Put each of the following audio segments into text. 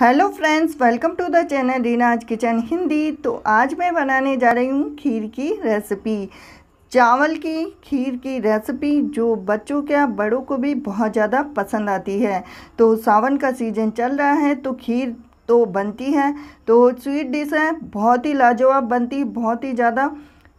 hello friends welcome to the channel Reena's kitchen Hindi तो आज मैं बनाने जा रही हूँ खीर की रेसिपी चावल की खीर की रेसिपी जो बच्चों के बड़ों को भी बहुत ज़्यादा पसंद आती है तो सावन का सीज़न चल रहा है तो खीर तो बनती है तो स्वीट डिश है बहुत ही लाजवाब बनती बहुत ही ज़्यादा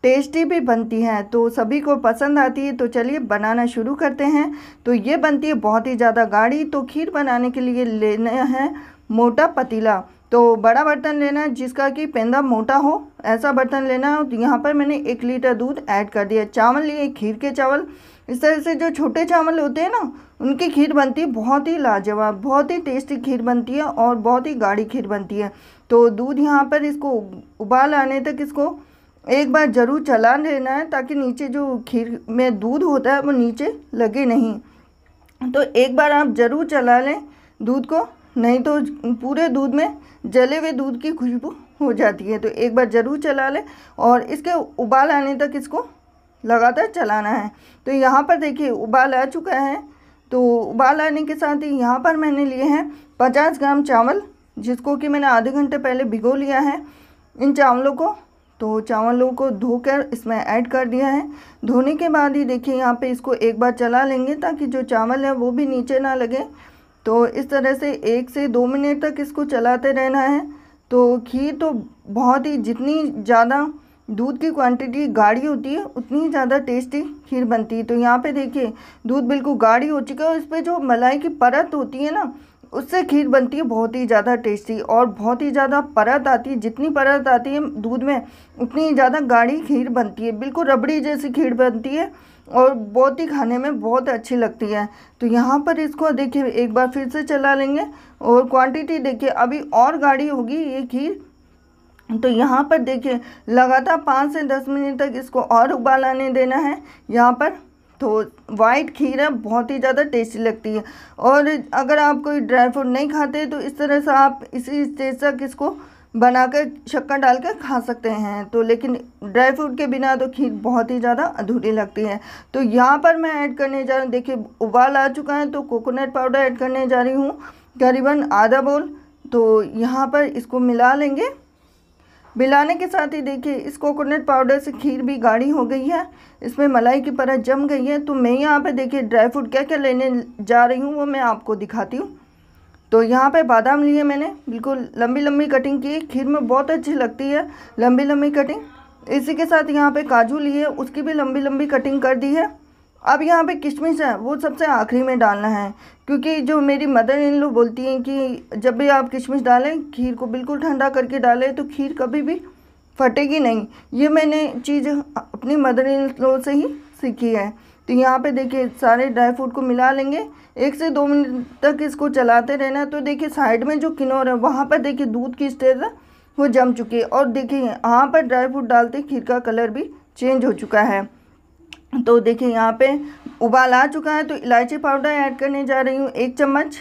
टेस्टी भी बनती हैं तो सभी को पसंद आती है तो चलिए बनाना शुरू करते हैं तो ये बनती है बहुत ही ज़्यादा गाढ़ी तो खीर बनाने के लिए लेना है मोटा पतीला तो बड़ा बर्तन लेना है जिसका कि पेंदा मोटा हो ऐसा बर्तन लेना है तो यहाँ पर मैंने एक लीटर दूध ऐड कर दिया चावल लिए खीर के चावल इस तरह से जो छोटे चावल होते हैं ना उनकी खीर बनती है बहुत ही लाजवाब बहुत ही टेस्टी खीर बनती है और बहुत ही गाढ़ी खीर बनती है तो दूध यहाँ पर इसको उबाल आने तक इसको एक बार ज़रूर चला लेना है ताकि नीचे जो खीर में दूध होता है वो नीचे लगे नहीं तो एक बार आप ज़रूर चला लें दूध को नहीं तो पूरे दूध में जले हुए दूध की खुशबू हो जाती है तो एक बार ज़रूर चला लें और इसके उबाल आने तक इसको लगातार चलाना है तो यहाँ पर देखिए उबाल आ चुका है तो उबाल आने के साथ ही यहाँ पर मैंने लिए हैं पचास ग्राम चावल जिसको कि मैंने आधे घंटे पहले भिगो लिया है इन चावलों को तो चावलों को धोकर इसमें ऐड कर दिया है धोने के बाद ही देखिए यहाँ पे इसको एक बार चला लेंगे ताकि जो चावल है वो भी नीचे ना लगे तो इस तरह से एक से दो मिनट तक इसको चलाते रहना है तो खीर तो बहुत ही जितनी ज़्यादा दूध की क्वांटिटी गाढ़ी होती है उतनी ज़्यादा टेस्टी खीर बनती है तो यहाँ पे देखिए दूध बिल्कुल गाढ़ी हो चुका है और इस पर जो मलाई की परत होती है ना उससे खीर बनती है बहुत ही ज़्यादा टेस्टी और बहुत ही ज़्यादा परत आती है जितनी परत आती है दूध में उतनी ज़्यादा गाढ़ी खीर बनती है बिल्कुल रबड़ी जैसी खीर बनती है और बहुत ही खाने में बहुत अच्छी लगती है तो यहाँ पर इसको देखिए एक बार फिर से चला लेंगे और क्वांटिटी देखिए अभी और गाढ़ी होगी ये खीर तो यहाँ पर देखिए लगातार पाँच से दस मिनट तक इसको और उबाल आने देना है यहाँ पर तो वाइट खीर है बहुत ही ज़्यादा टेस्टी लगती है और अगर आप कोई ड्राई फ्रूट नहीं खाते तो इस तरह से आप इसी स्टेज तक इसको बनाकर शक्कर डालकर खा सकते हैं तो लेकिन ड्राई फ्रूट के बिना तो खीर बहुत ही ज़्यादा अधूरी लगती है तो यहाँ पर मैं ऐड करने जा रही हूँ देखिए उबाल आ चुका है तो कोकोनट पाउडर ऐड करने जा रही हूँ करीबन आधा बोल तो यहाँ पर इसको मिला लेंगे मिलाने के साथ ही देखिए इस कोकोनट पाउडर से खीर भी गाढ़ी हो गई है इसमें मलाई की परत जम गई है तो मैं यहाँ पर देखिए ड्राई फ्रूट क्या क्या लेने जा रही हूँ वो मैं आपको दिखाती हूँ तो यहाँ पे बादाम लिए मैंने बिल्कुल लंबी लंबी कटिंग की खीर में बहुत अच्छी लगती है लंबी लंबी कटिंग इसी के साथ यहाँ पे काजू लिए उसकी भी लंबी लंबी कटिंग कर दी है अब यहाँ पे किशमिश है वो सबसे आखिरी में डालना है क्योंकि जो मेरी मदर इन लोग बोलती हैं कि जब भी आप किशमिश डालें खीर को बिल्कुल ठंडा करके डालें तो खीर कभी भी फटेगी नहीं ये मैंने चीज़ अपनी मदर इन लोग से ही सीखी है तो यहाँ पे देखिए सारे ड्राई फ्रूट को मिला लेंगे एक से दो मिनट तक इसको चलाते रहना तो देखिए साइड में जो किनौर है वहाँ पर देखिए दूध की स्टेज वो जम चुकी है और देखिए यहाँ पर ड्राई फ्रूट डालते खीर का कलर भी चेंज हो चुका है तो देखिए यहाँ पे उबाल आ चुका है तो इलायची पाउडर ऐड करने जा रही हूँ एक चम्मच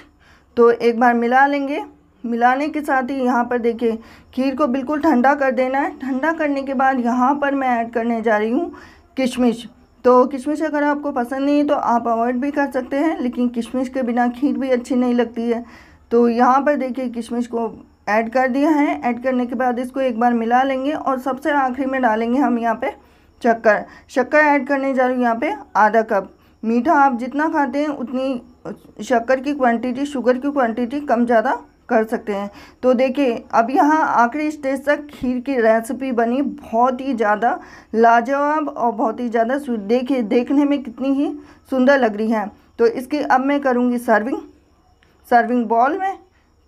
तो एक बार मिला लेंगे मिलाने के साथ ही यहाँ पर देखिए खीर को बिल्कुल ठंडा कर देना है ठंडा करने के बाद यहाँ पर मैं ऐड करने जा रही हूँ किशमिश तो किशमिश अगर आपको पसंद नहीं है तो आप अवॉइड भी कर सकते हैं लेकिन किशमिश के बिना खीर भी अच्छी नहीं लगती है तो यहाँ पर देखिए किशमिश को ऐड कर दिया है ऐड करने के बाद इसको एक बार मिला लेंगे और सबसे आखिरी में डालेंगे हम यहाँ पे शक्कर शक्कर ऐड करने जा रही हूँ यहाँ पे आधा कप मीठा आप जितना खाते हैं उतनी शक्कर की क्वांटिटी शुगर की क्वांटिटी कम ज़्यादा कर सकते हैं तो देखिए अब यहाँ आखिरी स्टेज तक खीर की रेसिपी बनी बहुत ही ज़्यादा लाजवाब और बहुत ही ज़्यादा देखिए देखने में कितनी ही सुंदर लग रही है तो इसकी अब मैं करूँगी सर्विंग सर्विंग बॉल में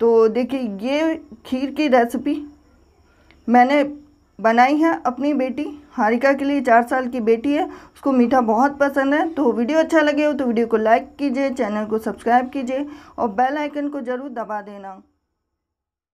तो देखिए ये खीर की रेसिपी मैंने बनाई है अपनी बेटी हारिका के लिए चार साल की बेटी है उसको मीठा बहुत पसंद है तो वीडियो अच्छा लगे हो तो वीडियो को लाइक कीजिए चैनल को सब्सक्राइब कीजिए और बेल आइकन को ज़रूर दबा देना